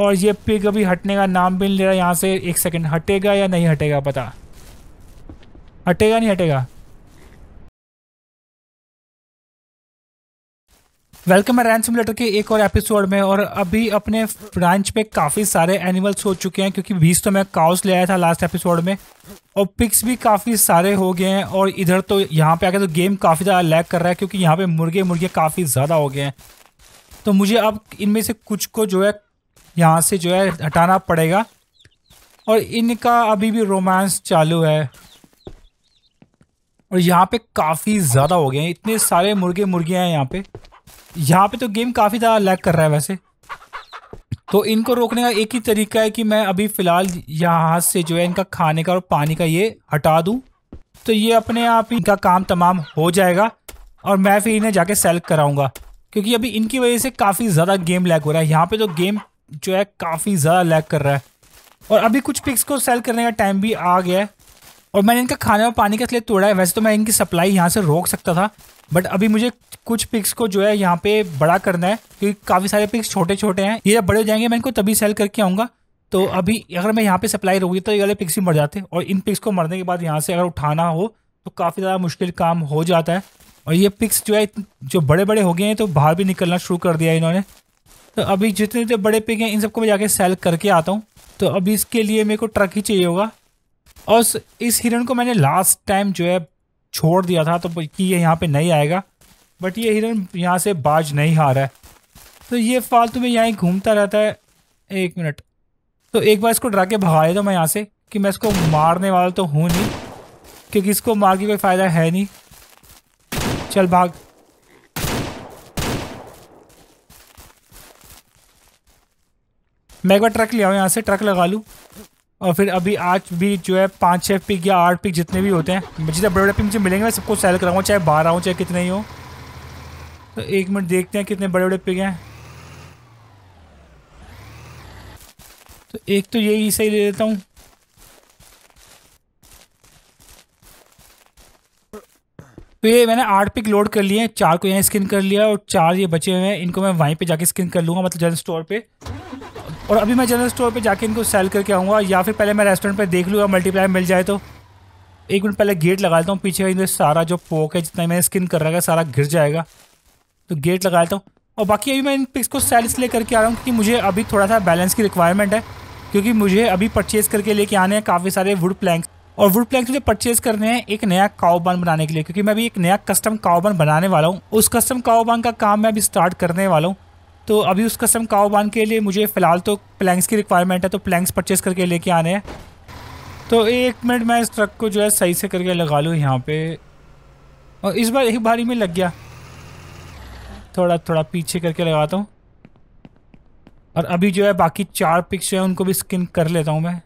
और ये पिग अभी हटने का नाम भी नहीं ले रहा यहाँ से एक सेकंड हटेगा या नहीं हटेगा पता हटेगा नहीं हटेगा वेलकम है रैंसम लेटर के एक और एपिसोड में और अभी अपने ब्रांच पे काफ़ी सारे एनिमल्स हो चुके हैं क्योंकि बीस तो मैं काउस ले आया था लास्ट एपिसोड में और पिक्स भी काफ़ी सारे हो गए हैं और इधर तो यहाँ पे आके तो गेम काफ़ी ज़्यादा लैग कर रहा है क्योंकि यहाँ पे मुर्गे मुर्गे काफ़ी ज़्यादा हो गए हैं तो मुझे अब इनमें से कुछ को जो है यहाँ से जो है हटाना पड़ेगा और इनका अभी भी रोमांस चालू है और यहाँ पे काफ़ी ज़्यादा हो गए हैं इतने सारे मुर्गे मुर्गियाँ हैं यहाँ पे यहाँ पे तो गेम काफ़ी ज़्यादा लैग कर रहा है वैसे तो इनको रोकने का एक ही तरीका है कि मैं अभी फ़िलहाल यहाँ से जो है इनका खाने का और पानी का ये हटा दूँ तो ये अपने आप इनका काम तमाम हो जाएगा और मैं फिर इन्हें जाके सेल कराऊंगा क्योंकि अभी इनकी वजह से काफ़ी ज़्यादा गेम लैग हो रहा है यहाँ पे तो गेम जो है काफ़ी ज़्यादा लैक कर रहा है और अभी कुछ पिक्स को सेल करने का टाइम भी आ गया है और मैंने इनका खाने और पानी का इसलिए तोड़ा है वैसे तो मैं इनकी सप्लाई यहाँ से रोक सकता था बट अभी मुझे कुछ पिक्स को जो है यहाँ पे बड़ा करना है क्योंकि काफ़ी सारे पिक्स छोटे छोटे हैं ये बड़े हो जाएंगे मैं इनको तभी सेल करके आऊँगा तो अभी अगर मैं यहाँ पे सप्लाई रोकी तो ये वाले पिक्स भी मर जाते और इन पिक्स को मरने के बाद यहाँ से अगर उठाना हो तो काफ़ी ज़्यादा मुश्किल काम हो जाता है और ये पिक्स जो है जो बड़े बड़े हो गए हैं तो बाहर भी निकलना शुरू कर दिया इन्होंने तो अभी जितने जो बड़े पिग हैं इन सबको मैं जाके सेल करके आता हूँ तो अभी इसके लिए मेरे को ट्रक ही चाहिए होगा और इस हिरन को मैंने लास्ट टाइम जो है छोड़ दिया था तो कि ये यहाँ पे नहीं आएगा बट ये हिरन यहाँ से बाज नहीं हार है तो ये फालतू में यहाँ घूमता रहता है एक मिनट तो एक बार इसको डरा के भगा देता हूँ मैं यहाँ से कि मैं इसको मारने वाला तो हूँ नहीं क्योंकि इसको मार के कोई फ़ायदा है नहीं चल भाग मैं एक बार ट्रक ले आऊँ यहाँ से ट्रक लगा लूँ और फिर अभी आज भी जो है पाँच छः पिक या आठ पिक जितने भी होते हैं जितने बड़े बड़े पिक मुझे मिलेंगे मैं सबको सेल कराऊँगा चाहे बारह हो चाहे कितने ही हो तो एक मिनट देखते हैं कितने बड़े बड़े पिक हैं तो एक तो यही सही ले लेता हूँ तो ये मैंने आठ पिक लोड कर लिए हैं चार को यहाँ स्किन कर लिया और चार ये बचे हुए हैं इनको मैं वहीं पे जाके स्किन कर लूँगा मतलब जनरल स्टोर पे और अभी मैं जनरल स्टोर पे जाके इनको सेल करके आऊँगा या फिर पहले मैं रेस्टोरेंट पे देख लूँगा मल्टीप्लायर मिल जाए तो एक मिनट पहले गेट लगा लेता हूँ पीछे इनका सारा जो पोक है जितना मैंने स्किन कर रखा है सारा गिर जाएगा तो गेट लगा लेता हूँ और बाकी अभी मैं इन पिक्स को सेल इसलिए करके आ रहा हूँ क्योंकि मुझे अभी थोड़ा सा बैलेंस की रिक्वायरमेंट है क्योंकि मुझे अभी परचेज़ करके लेके आने हैं काफ़ी सारे वुड प्लैंक और वुड प्लैंक मुझे परचेज करने हैं एक नया काउबान बनाने के लिए क्योंकि मैं अभी एक नया कस्टम काउबान बनाने वाला हूँ उस कस्टम काउबान का काम मैं अभी स्टार्ट करने वाला हूँ तो अभी कसम काओ काओबान के लिए मुझे फ़िलहाल तो प्लैंक्स की रिक्वायरमेंट है तो प्लैंक्स परचेस करके लेके आने हैं तो एक मिनट मैं इस ट्रक को जो है सही से करके लगा लूँ यहाँ पे और इस बार एक बारी में लग गया थोड़ा थोड़ा पीछे करके लगाता हूँ और अभी जो है बाकी चार पिक्स जो उनको भी स्किन कर लेता हूँ मैं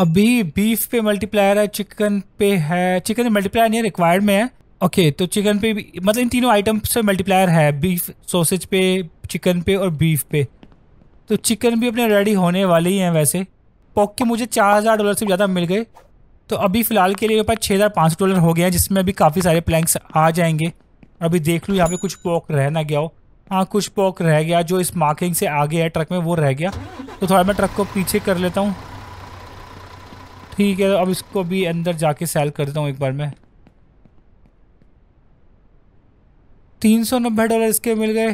अभी बीफ पे मल्टीप्लायर है चिकन पे है चिकन मल्टीप्लायर नहीं रिक्वायर्ड में है ओके तो चिकन पे भी मतलब इन तीनों आइटम से मल्टीप्लायर है बीफ सोसेज पे चिकन पे और बीफ पे तो चिकन भी अपने रेडी होने वाले ही हैं वैसे पॉक के मुझे चार हज़ार डॉलर से ज़्यादा मिल गए तो अभी फ़िलहाल के लिए मेरे पास छः हज़ार पाँच सौ डॉलर हो गया है जिसमें अभी काफ़ी सारे प्लैंक्स आ जाएंगे अभी देख लूँ यहाँ पे कुछ पॉक रह ना गया हो हाँ कुछ पॉक रह गया जो इस मार्किंग से आगे है ट्रक में वो रह गया तो थोड़ा मैं ट्रक को पीछे कर लेता हूँ ठीक है तो अब इसको भी अंदर जाके सेल कर देता हूँ एक बार मैं तीन सौ नब्बे डॉलर इसके मिल गए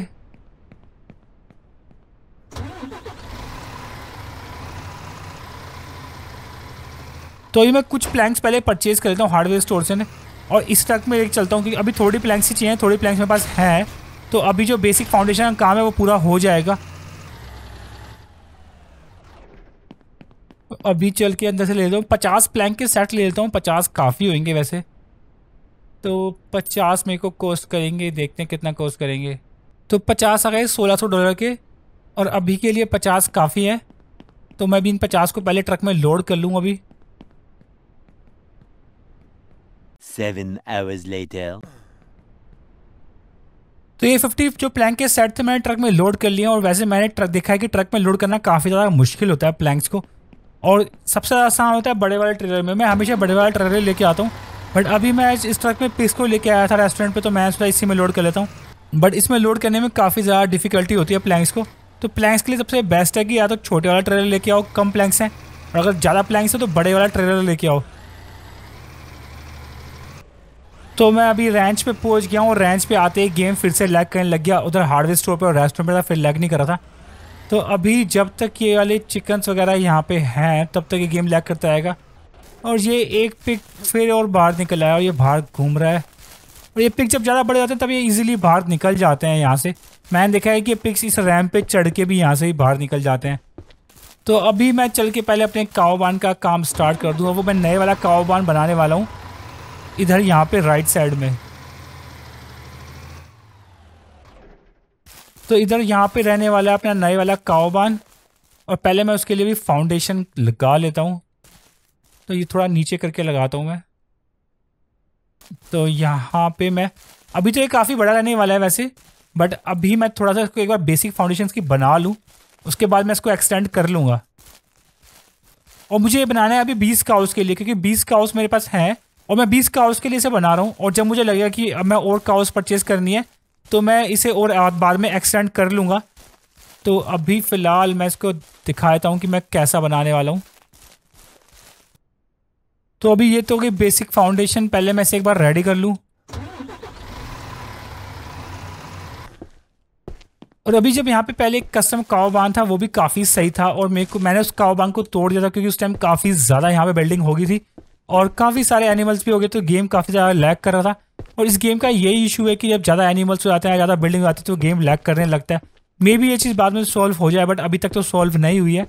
तो अभी मैं कुछ प्लैंक्स पहले परचेज कर लेता हूँ हार्डवेयर स्टोर से ने और इस ट्रक में एक चलता हूँ क्योंकि अभी थोड़ी प्लैंक्स ही चाहिए थोड़ी प्लैंक्स मेरे पास हैं तो अभी जो बेसिक फाउंडेशन का काम है वो पूरा हो जाएगा अभी चल के अंदर से ले लेता हूँ पचास प्लैंक के सेट ले लेता हूँ पचास काफ़ी होंगे वैसे तो पचास मेरे को कोस्ट करेंगे देखते हैं कितना कोस्ट करेंगे तो पचास आ गए सोलह सौ डॉलर के और अभी के लिए पचास काफ़ी हैं तो मैं भी इन पचास को पहले ट्रक में लोड कर लूँ अभी Seven hours later. तो ये फिफ्टी जो प्लैंक के सेट थे मैंने ट्रक में लोड कर लिए और वैसे मैंने ट्रक देखा है कि ट्रक में लोड करना काफ़ी ज़्यादा मुश्किल होता है प्लैंक्स को और सबसे आसान होता है बड़े वाले ट्रेलर में मैं हमेशा बड़े वाले ट्रेलर लेके आता हूँ बट अभी मैं आज इस ट्रक में पिक्स को लेके आया था रेस्टोरेंट पे तो मैं थोड़ा इसी में लोड कर लेता हूँ बट इसमें लोड करने में काफ़ी ज़्यादा डिफिकल्टी होती है प्लैंक्स को तो प्लैंक्स के लिए सबसे बेस्ट है कि या तो छोटे वाला ट्रेलर लेके आओ कम प्लैंक्स हैं और अगर ज़्यादा प्लैंक्स है तो बड़े वाला ट्रेलर लेके आओ तो मैं अभी रेंच पे पहुंच गया हूँ और रैंच पे आते ही गेम फिर से लैग करने लग गया उधर हार्डवेयर स्टोर पे और रेस्टोरेंट पर था फिर लैग नहीं कर रहा था तो अभी जब तक ये वाले चिकन्स वगैरह यहाँ पे हैं तब तक ये गेम लैग करता आएगा और ये एक पिक फिर और बाहर निकल आया और ये बाहर घूम रहा है और ये पिक जब ज़्यादा बड़े जाते हैं तब ये इजीली बाहर निकल जाते हैं यहाँ से मैंने देखा है कि ये पिक्स इस रैम पे चढ़ के भी यहाँ से ही बाहर निकल जाते हैं तो अभी मैं चल के पहले अपने काओबान का काम स्टार्ट कर दूँ वो मैं नए वाला काओबान बनाने वाला हूँ इधर यहाँ पर राइट साइड में तो इधर यहाँ पर रहने वाला है अपना नए वाला काओबान और पहले मैं उसके लिए भी फाउंडेशन लगा लेता हूँ तो ये थोड़ा नीचे करके लगाता हूँ मैं तो यहाँ पे मैं अभी तो ये काफ़ी बड़ा रहने वाला है वैसे बट अभी मैं थोड़ा सा इसको एक बार बेसिक फाउंडेशन की बना लूँ उसके बाद मैं इसको एक्सटेंड कर लूँगा और मुझे ये बनाना है अभी बीस काउस के लिए क्योंकि बीस काउस मेरे पास हैं और मैं बीस काउस के लिए इसे बना रहा हूँ और जब मुझे लगेगा कि अब मैं और काउस परचेज़ करनी है तो मैं इसे और बाद में एक्सटेंड कर लूँगा तो अभी फ़िलहाल मैं इसको दिखाता हूँ कि मैं कैसा बनाने वाला हूँ तो अभी ये तो कि बेसिक फाउंडेशन पहले मैं से एक बार रेडी कर लूँ और अभी जब यहाँ पे पहले एक कस्टम बांध था वो भी काफ़ी सही था और मेरे को मैंने उस काओबान को तोड़ दिया था क्योंकि उस टाइम काफ़ी ज़्यादा यहाँ पे बिल्डिंग हो गई थी और काफ़ी सारे एनिमल्स भी हो गए तो गेम काफ़ी ज़्यादा लैग कर रहा था और इस गेम का यही इशू है कि जब ज़्यादा एनिमल्स हो जाते हैं ज़्यादा बिल्डिंग हो जाती है तो गेम लैग करने लगता है मे भी ये चीज़ बाद में सॉल्व हो जाए बट अभी तक तो सॉल्व नहीं हुई है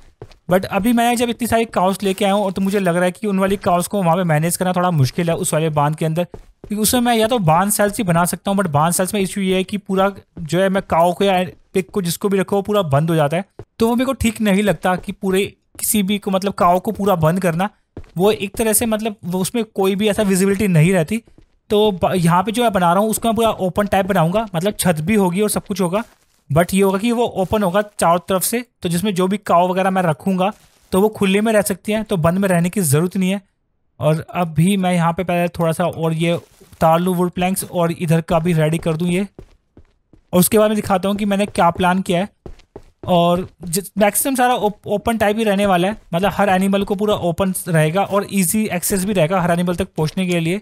बट अभी मैं जब इतनी सारी काउस लेके आया हूँ और तो मुझे लग रहा है कि उन वाली काउस को वहाँ पे मैनेज करना थोड़ा मुश्किल है उस वाले बांध के अंदर क्योंकि उसमें मैं या तो बांध सेल्स ही बना सकता हूँ बट बांध सेल्स में इश्यू ये है कि पूरा जो है मैं काउ को या पिक को जिसको भी रखो वो पूरा बंद हो जाता है तो वो मेरे को ठीक नहीं लगता कि पूरे किसी भी को मतलब काओ को पूरा बंद करना वो एक तरह से मतलब उसमें कोई भी ऐसा विजिबिलिटी नहीं रहती तो यहाँ पे जो मैं बना रहा हूँ उसको मैं पूरा ओपन टाइप बनाऊंगा मतलब छत भी होगी और सब कुछ होगा बट ये होगा कि वो ओपन होगा चारों तरफ से तो जिसमें जो भी काव वगैरह मैं रखूँगा तो वो खुले में रह सकती हैं तो बंद में रहने की ज़रूरत नहीं है और अब भी मैं यहाँ पे पहले थोड़ा सा और ये उतार लूँ वुड प्लैंक्स और इधर का भी रेडी कर दूँ ये और उसके बाद मैं दिखाता हूँ कि मैंने क्या प्लान किया है और मैक्सिमम सारा ओपन टाइप ही रहने वाला है मतलब हर एनिमल को पूरा ओपन रहेगा और इजी एक्सेस भी रहेगा हर एनिमल तक पहुँचने के लिए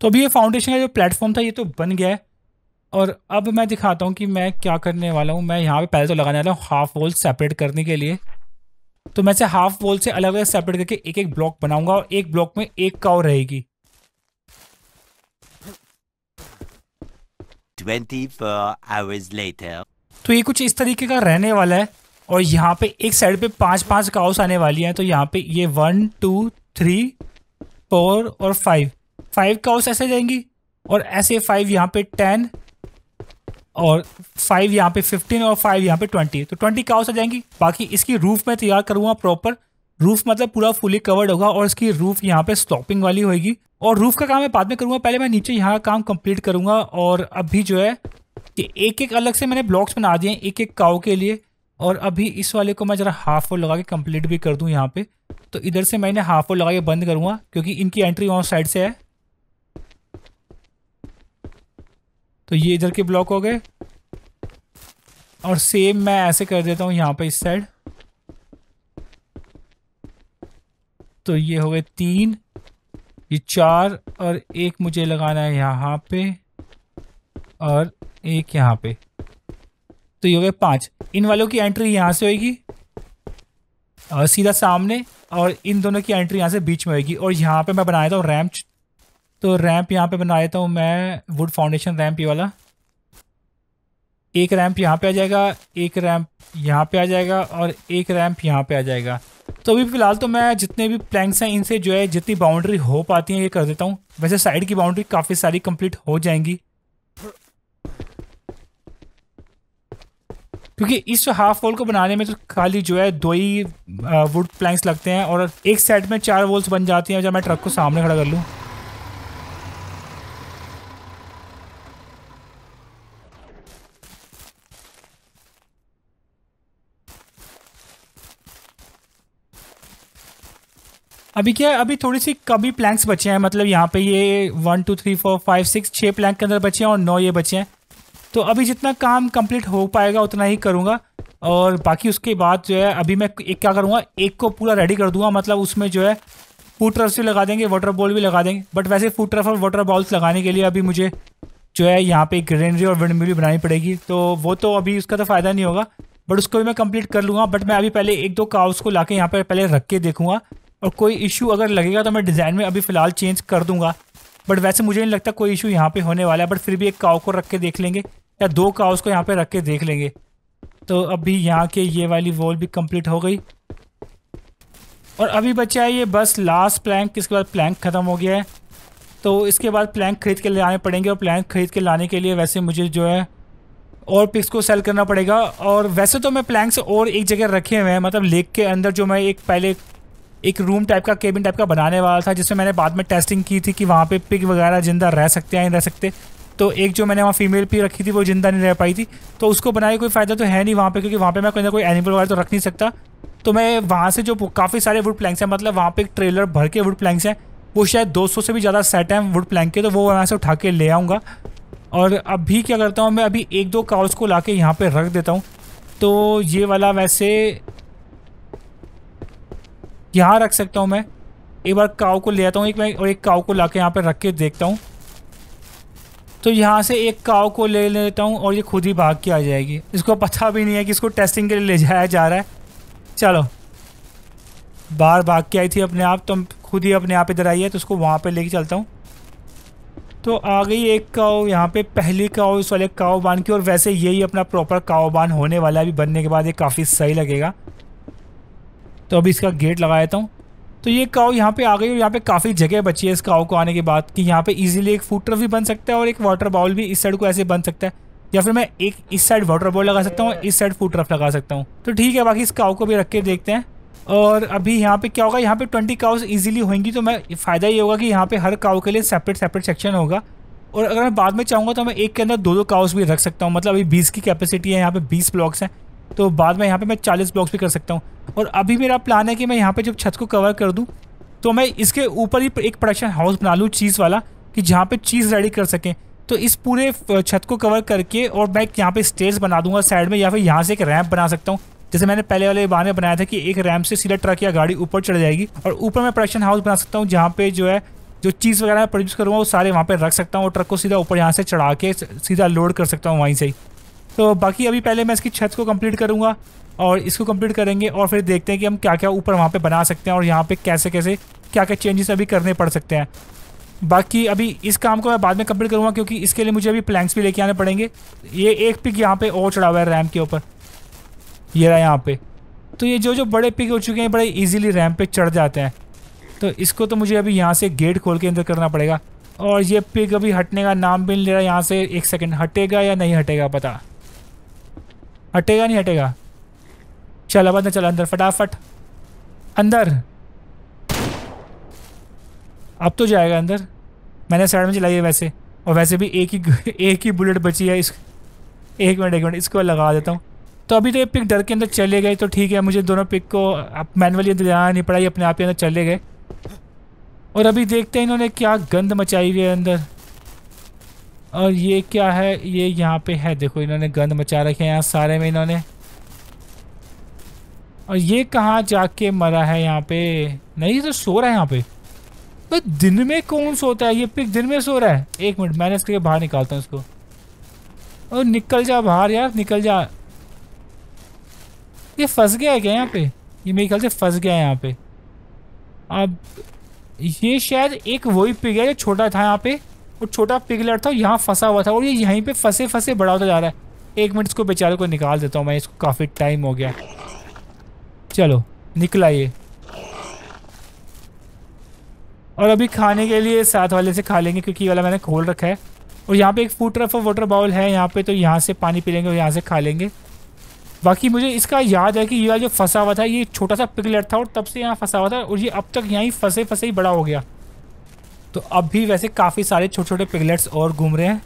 तो अभी ये फाउंडेशन का जो प्लेटफॉर्म था ये तो बन गया है और अब मैं दिखाता हूँ कि मैं क्या करने वाला हूँ मैं यहाँ पे पहले तो लगाने वाला हूँ हाफ वोल्ट सेपरेट करने के लिए तो मैं से हाफ वोल्ट से अलग अलग सेपरेट करके एक एक ब्लॉक बनाऊंगा और एक ब्लॉक में एक काउ रहेगी hours later. तो ये कुछ इस तरीके का रहने वाला है और यहाँ पे एक साइड पे पांच पांच काउस आने वाली हैं तो यहाँ पे ये वन टू थ्री फोर और फाइव फाइव काउस ऐसे जाएंगी और ऐसे फाइव यहाँ पे टेन और फाइव यहाँ पे फिफ्टीन और फाइव यहाँ पे ट्वेंटी तो ट्वेंटी क्या हो जाएंगी बाकी इसकी रूफ मैं तैयार करूँगा प्रॉपर रूफ मतलब पूरा फुली कवर्ड होगा और इसकी रूफ यहाँ पे स्लॉपिंग वाली होगी और रूफ का काम मैं बाद में करूँगा पहले मैं नीचे यहाँ का काम कंप्लीट करूँगा और अभी जो है कि एक एक अलग से मैंने ब्लॉक्स बना दिए हैं एक एक काव के लिए और अभी इस वाले को मैं ज़रा हाफ वोल लगा के कंप्लीट भी कर दूँ यहाँ पे तो इधर से मैंने हाफ वोल लगा के बंद करूँगा क्योंकि इनकी एंट्री ऑन साइड से है तो ये इधर के ब्लॉक हो गए और सेम मैं ऐसे कर देता हूँ यहाँ पे इस साइड तो ये हो गए तीन ये चार और एक मुझे लगाना है यहाँ पे और एक यहाँ पे तो ये हो गए पांच इन वालों की एंट्री यहाँ से होगी और सीधा सामने और इन दोनों की एंट्री यहाँ से बीच में होगी और यहाँ पे मैं बनाया था रैम्प तो रैंप यहाँ पे बना देता हूँ मैं वुड फाउंडेशन रैंप ये वाला एक रैंप यहाँ पे आ जाएगा एक रैंप यहाँ पे आ जाएगा और एक रैंप यहाँ पे आ जाएगा तो अभी फ़िलहाल तो मैं जितने भी प्लैंक्स हैं इनसे जो है जितनी बाउंड्री हो पाती हैं ये कर देता हूँ वैसे साइड की बाउंड्री काफ़ी सारी कंप्लीट हो जाएंगी क्योंकि इस हाफ वॉल को बनाने में तो खाली जो है दो ही वुड प्लैंक्स लगते हैं और एक सेट में चार वॉल्स बन जाती हैं जब मैं ट्रक को सामने खड़ा कर लूँ अभी क्या है अभी थोड़ी सी कभी प्लैंक्स बचे हैं मतलब यहाँ पे ये one two three four five six छः प्लैंक के अंदर बचे हैं और नौ ये बचे हैं तो अभी जितना काम कंप्लीट हो पाएगा उतना ही करूँगा और बाकी उसके बाद जो है अभी मैं एक क्या करूँगा एक को पूरा रेडी कर दूंगा मतलब उसमें जो है फूड ट्रफ्स भी लगा देंगे वाटर बॉल भी लगा देंगे बट वैसे फूड ट्रफ और वाटर बॉल्स लगाने के लिए अभी मुझे जो है यहाँ पे ग्रीनरी और विंड भी बनानी पड़ेगी तो वो तो अभी उसका तो फ़ायदा नहीं होगा बट उसको भी मैं कंप्लीट कर लूँगा बट मैं अभी पहले एक दो काउस को ला के यहाँ पर पहले रख के देखूँगा और कोई इशू अगर लगेगा तो मैं डिज़ाइन में अभी फ़िलहाल चेंज कर दूंगा बट वैसे मुझे नहीं लगता कोई इशू यहाँ पे होने वाला है बट फिर भी एक काव को रख के देख लेंगे या दो काउस को यहाँ पे रख के देख लेंगे तो अभी यहाँ के ये वाली वॉल भी कंप्लीट हो गई और अभी बचा है ये बस लास्ट प्लैंक इसके बाद प्लैंक ख़त्म हो गया है तो इसके बाद प्लैंक खरीद के लाने पड़ेंगे और प्लैंक खरीद के लाने के लिए वैसे मुझे जो है और पिक्स को सेल करना पड़ेगा और वैसे तो मैं प्लैंक्स और एक जगह रखे हुए हैं मतलब लेक के अंदर जो मैं एक पहले एक रूम टाइप का केबिन टाइप का बनाने वाला था जिसमें मैंने बाद में टेस्टिंग की थी कि वहाँ पे पिग वगैरह जिंदा रह सकते हैं नहीं रह सकते तो एक जो मैंने वहाँ फीमेल पी रखी थी वो जिंदा नहीं रह पाई थी तो उसको बनाए कोई फ़ायदा तो है नहीं वहाँ पे क्योंकि वहाँ पे मैं कोई ना कोई एनिमल वगैरह तो रख नहीं सकता तो मैं वहाँ से जो काफ़ी सारे वुड प्लैंक्स हैं मतलब वहाँ पर एक ट्रेलर भर के वुड प्लैंक्स हैं वो शायद दो से भी ज़्यादा सेट हैं वुड प्लैंक के तो वो वहाँ से उठा के ले आऊँगा और अभी क्या करता हूँ मैं अभी एक दो काउस को ला के यहाँ पर रख देता हूँ तो ये वाला वैसे यहाँ रख सकता हूँ मैं एक बार काऊ को ले आता हूँ एक मैं और एक काव को ला के यहाँ पर रख के देखता हूँ तो यहाँ से एक काव को ले लेता हूँ और ये खुद ही भाग के आ जाएगी इसको पता भी नहीं है कि इसको टेस्टिंग के लिए ले जाया जा रहा है चलो बाहर भाग के आई थी अपने आप तो खुद ही अपने आप इधर आई है तो उसको वहाँ पर कर चलता हूँ तो आ गई एक काऊ यहाँ पर पहली काऊ इस वाले काऊ बान की और वैसे यही अपना प्रॉपर काऊ बान होने वाला है अभी बनने के बाद ये काफ़ी सही लगेगा तो अभी इसका गेट लगा देता हूँ तो ये काव यहाँ पे आ गई और यहाँ पे काफ़ी जगह बची है इस काव को आने के बाद कि यहाँ पे इजीली एक ट्रफ भी बन सकता है और एक वाटर बाउल भी इस साइड को ऐसे बन सकता है या फिर मैं एक इस साइड वाटर बाउल लगा सकता हूँ इस साइड फूट ट्रफ लगा सकता हूँ तो ठीक है बाकी इस काव को भी रख के देखते हैं और अभी यहाँ पे क्या होगा यहाँ पे ट्वेंटी काउस ईजिली होंगी तो मैं फ़ायदा ये होगा कि यहाँ पर हर काव के लिए सेपरेट सेपरेट सेक्शन होगा और अगर मैं बाद में चाहूँगा तो मैं एक के अंदर दो दो काउस भी रख सकता हूँ मतलब अभी बीस की कैपेसिटी है यहाँ पर बीस ब्लॉक्स हैं तो बाद में यहाँ पे मैं चालीस ब्लॉक्स भी कर सकता हूँ और अभी मेरा प्लान है कि मैं यहाँ पे जब छत को कवर कर दूँ तो मैं इसके ऊपर ही एक प्रोडक्शन हाउस बना लूँ चीज़ वाला कि जहाँ पे चीज़ रेडी कर सकें तो इस पूरे छत को कवर करके और मैं यहाँ पे स्टेज बना दूंगा साइड में या फिर यहाँ से एक रैम्प बना सकता हूँ जैसे मैंने पहले वाले बार में बनाया था कि एक रैम्प से सीधा ट्रक या गाड़ी ऊपर चढ़ जाएगी और ऊपर मैं प्रोडक्शन हाउस बना सकता हूँ जहाँ पे जो है जो चीज़ वगैरह मैं प्रोड्यूस करूँगा वो सारे वहाँ पे रख सकता हूँ और ट्रक को सीधा ऊपर यहाँ से चढ़ा के सीधा लोड कर सकता हूँ वहीं से ही तो बाकी अभी पहले मैं इसकी छत को कंप्लीट करूँगा और इसको कंप्लीट करेंगे और फिर देखते हैं कि हम क्या क्या ऊपर वहाँ पे बना सकते हैं और यहाँ पे कैसे कैसे क्या क्या चेंजेस अभी करने पड़ सकते हैं बाकी अभी इस काम को मैं बाद में कंप्लीट करूँगा क्योंकि इसके लिए मुझे अभी प्लैंक्स भी लेके आने पड़ेंगे ये एक पिक यहाँ पे और चढ़ा हुआ है रैम के ऊपर ये रहा यहाँ पे तो ये जो जो बड़े पिक हो चुके हैं बड़े ईजिली रैम पे चढ़ जाते हैं तो इसको तो मुझे अभी यहाँ से गेट खोल के अंदर करना पड़ेगा और ये पिक अभी हटने का नाम भी नहीं ले रहा यहाँ से एक सेकेंड हटेगा या नहीं हटेगा पता हटेगा नहीं हटेगा चल अब अंदर चल अंदर फटाफट अंदर अब तो जाएगा अंदर मैंने साइड में चलाई है वैसे और वैसे भी एक ही एक ही बुलेट बची है इस एक मिनट एक मिनट इसको लगा देता हूँ तो अभी तो ये पिक डर के अंदर चले गए तो ठीक है मुझे दोनों पिक को मैनुअली अंदर जाना नहीं पड़ा ये अपने आप ही अंदर चले गए और अभी देखते हैं इन्होंने क्या गंद मचाई हुई है अंदर और ये क्या है ये यहाँ पे है देखो इन्होंने गंद मचा रखे हैं यहाँ सारे में इन्होंने और ये कहाँ जाके मरा है यहाँ पे नहीं तो सो रहा है यहाँ पे तो दिन में कौन सोता है ये पिक दिन में सो रहा है एक मिनट मैंने इसके बाहर निकालता हूँ इसको और निकल जा बाहर यार निकल जा ये फंस गया है क्या यहाँ पे ये मेरे ख्याल से फंस गया है यहाँ पे अब ये शायद एक वही पिक है जो छोटा था यहाँ पे वो छोटा पिगलेट था यहाँ फंसा हुआ था और ये यहीं पे फंसे फंसे बड़ा होता जा रहा है एक मिनट इसको बेचारे को निकाल देता हूँ मैं इसको काफ़ी टाइम हो गया चलो निकला ये और अभी खाने के लिए साथ वाले से खा लेंगे क्योंकि ये वाला मैंने खोल रखा है और यहाँ पे एक फूट रफ वाटर बाउल है यहाँ पे तो यहाँ से पानी पी लेंगे और यहाँ से खा लेंगे बाकी मुझे इसका याद है कि ये वाला जो फंसा हुआ था ये छोटा सा पिगलेट था और तब से यहाँ फंसा हुआ था और ये अब तक यहीं फंसे फंसे ही बड़ा हो गया तो अब भी वैसे काफ़ी सारे छोटे छोटे पिगलेट्स और घूम रहे हैं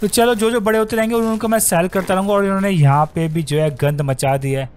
तो चलो जो जो बड़े होते रहेंगे उनको मैं सेल करता रहूंगा और इन्होंने यहाँ पे भी जो है गंद मचा दिया है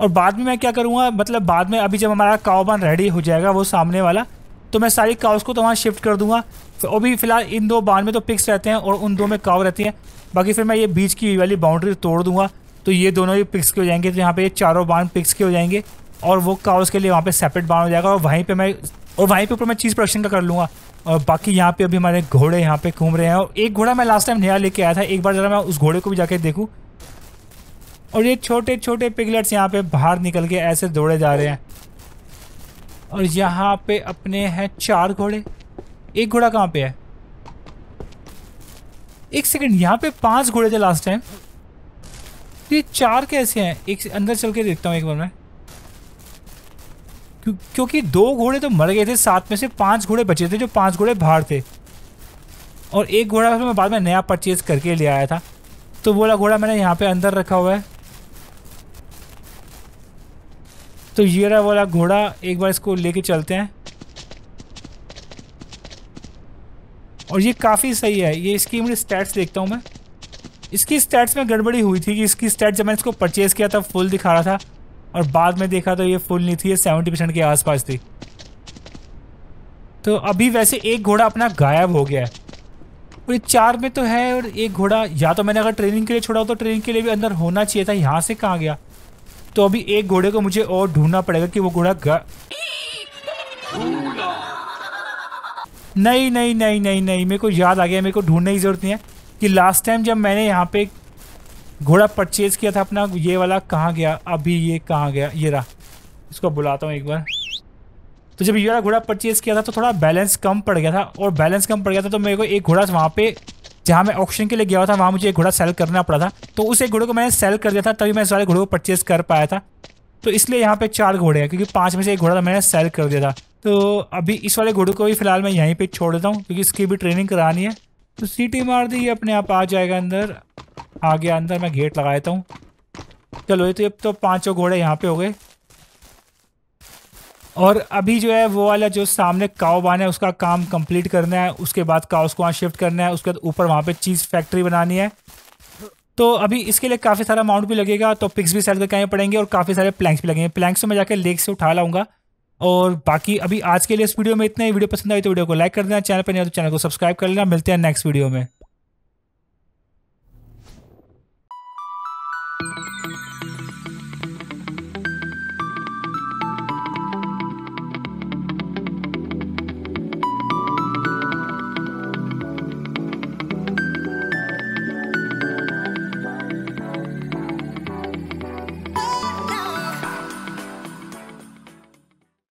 और बाद में मैं क्या करूँगा मतलब बाद में अभी जब हमारा काओबान रेडी हो जाएगा वो सामने वाला तो मैं सारी काउस को तो वहाँ शिफ्ट कर दूंगा तो अभी फ़िलहाल इन दो बांध में तो पिक्स रहते हैं और उन दो में काव रहती हैं बाकी फिर मैं ये बीच की वाली बाउंड्री तोड़ दूंगा तो ये दोनों ही पिक्स के हो जाएंगे तो यहाँ पे ये चारों बांध पिक्स के हो जाएंगे और वो का उसके लिए वहाँ पे सेपरेट बार हो जाएगा और वहीं पे मैं और वहीं पे ऊपर मैं चीज़ प्रोडक्शन का कर लूँगा और बाकी यहाँ पे अभी हमारे घोड़े यहाँ पे घूम रहे हैं और एक घोड़ा मैं लास्ट टाइम नया लेके आया था एक बार ज़रा मैं उस घोड़े को भी जाके देखूँ और ये छोटे छोटे पिगलेट्स यहाँ पे बाहर निकल के ऐसे दौड़े जा रहे हैं और यहाँ पे अपने हैं चार घोड़े एक घोड़ा कहाँ पे है एक सेकेंड यहाँ पे पांच घोड़े थे लास्ट टाइम तो ये चार कैसे हैं एक अंदर चल के देखता हूँ एक बार मैं क्योंकि दो घोड़े तो मर गए थे सात में से पांच घोड़े बचे थे जो पांच घोड़े बाहर थे और एक घोड़ा मैं बाद में नया परचेज करके ले आया था तो बोला घोड़ा मैंने यहाँ पे अंदर रखा हुआ है तो ये रहा वाला घोड़ा एक बार इसको लेके चलते हैं और ये काफ़ी सही है ये इसकी मुझे स्टैट्स देखता हूँ मैं इसकी स्टैट्स में गड़बड़ी हुई थी कि इसकी स्टैट जब मैंने इसको परचेज़ किया था फुल दिखा रहा था और बाद में देखा तो ये फुल नहीं थी ये सेवेंटी परसेंट के आसपास थी तो अभी वैसे एक घोड़ा अपना गायब हो गया है और ये चार में तो है और एक घोड़ा या तो मैंने अगर ट्रेनिंग के लिए छोड़ा हो तो ट्रेनिंग के लिए भी अंदर होना चाहिए था यहाँ से कहाँ गया तो अभी एक घोड़े को मुझे और ढूंढना पड़ेगा कि वो घोड़ा गा नहीं नहीं नहीं नहीं नहीं मेरे को याद आ गया मेरे को ढूंढने की जरूरत नहीं है कि लास्ट टाइम जब मैंने यहाँ पे घोड़ा परचेज किया था अपना ये वाला कहाँ गया अभी ये कहाँ गया ये रहा इसको बुलाता हूँ एक बार तो जब ये वाला घोड़ा परचेज किया था तो थोड़ा बैलेंस कम पड़ गया था और बैलेंस कम पड़ गया था तो मेरे को एक घोड़ा वहाँ पे जहाँ मैं ऑप्शन के लिए गया था वहाँ मुझे एक घोड़ा सेल करना पड़ा था तो उस एक घोड़े को मैंने सेल कर दिया था तभी मैं इस वाले घोड़े को परचेज कर पाया था तो इसलिए यहाँ पे चार घोड़े हैं क्योंकि पाँच में से एक घोड़ा मैंने सेल कर दिया था तो अभी इस वाले घोड़े को भी फिलहाल मैं यहीं पर छोड़ देता हूँ क्योंकि इसकी भी ट्रेनिंग करानी है तो सीटी मार दी ये अपने आप आ जाएगा अंदर आ गया अंदर मैं गेट लगा देता हूँ चलो ये तो अब तो पांचों घोड़े यहाँ पे हो गए और अभी जो है वो वाला जो सामने काव बान है उसका काम कंप्लीट करना है उसके बाद काउस को वहाँ शिफ्ट करना है उसके बाद ऊपर वहाँ पे चीज़ फैक्ट्री बनानी है तो अभी इसके लिए काफ़ी सारा अमाउंट भी लगेगा तो पिक्स भी सेल करके आने पड़ेंगे और काफ़ी सारे प्लैंक्स भी लगेंगे प्लैंक्स तो मैं जाकर लेक से उठा लाऊंगा और बाकी अभी आज के लिए इस वीडियो में इतना ही वीडियो पसंद आई तो वीडियो को लाइक कर देना चैनल पर नहीं तो चैनल को सब्सक्राइब कर लेना मिलते हैं नेक्स्ट वीडियो में